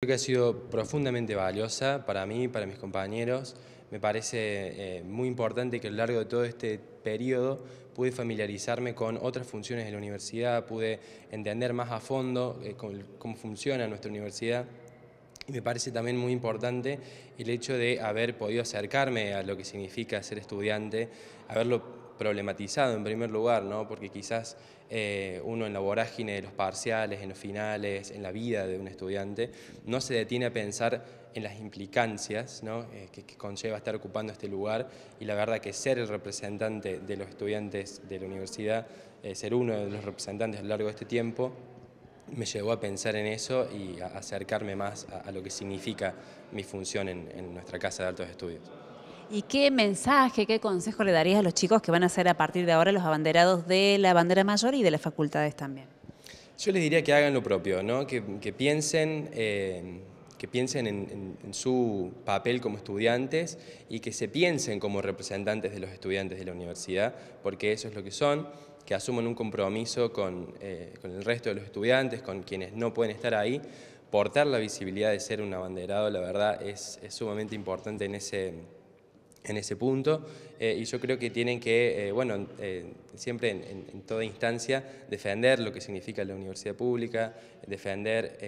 Creo que ha sido profundamente valiosa para mí, para mis compañeros. Me parece eh, muy importante que a lo largo de todo este periodo pude familiarizarme con otras funciones de la universidad, pude entender más a fondo eh, cómo, cómo funciona nuestra universidad. Y me parece también muy importante el hecho de haber podido acercarme a lo que significa ser estudiante, haberlo problematizado en primer lugar, ¿no? porque quizás eh, uno en la vorágine de los parciales, en los finales, en la vida de un estudiante, no se detiene a pensar en las implicancias eh, que, conlleva estar ocupando este lugar y la verdad que ser el representante de los estudiantes de la universidad, eh, ser uno de los representantes a lo largo de este tiempo, me llevó a pensar en eso y a acercarme más a, lo que significa mi función en nuestra Casa de Altos Estudios. ¿Y qué mensaje, qué consejo le darías a los chicos que van a ser a partir de ahora los abanderados de la bandera mayor y de las facultades también? Yo les diría que hagan lo propio, que, piensen, eh, que piensen en, su papel como estudiantes y que se piensen como representantes de los estudiantes de la universidad, porque eso es lo que son, que asuman un compromiso con, eh, el resto de los estudiantes, con quienes no pueden estar ahí, portar la visibilidad de ser un abanderado, la verdad, es sumamente importante en ese en ese punto eh, y yo creo que tienen que, eh, bueno, eh, siempre en, toda instancia defender lo que significa la universidad pública, defender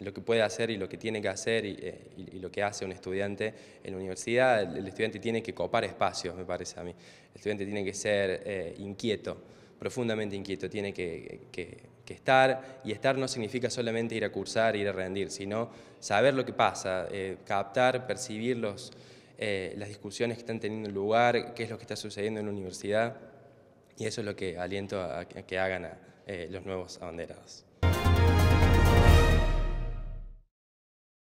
lo que puede hacer y lo que tiene que hacer y, lo que hace un estudiante en la universidad. El, estudiante tiene que copar espacios, me parece a mí. El estudiante tiene que ser inquieto, profundamente inquieto, tiene que, que, estar, y estar no significa solamente ir a cursar, ir a rendir, sino saber lo que pasa, captar, percibir los eh, las discusiones que están teniendo lugar, qué es lo que está sucediendo en la universidad, y eso es lo que aliento a, que hagan eh, los nuevos abanderados.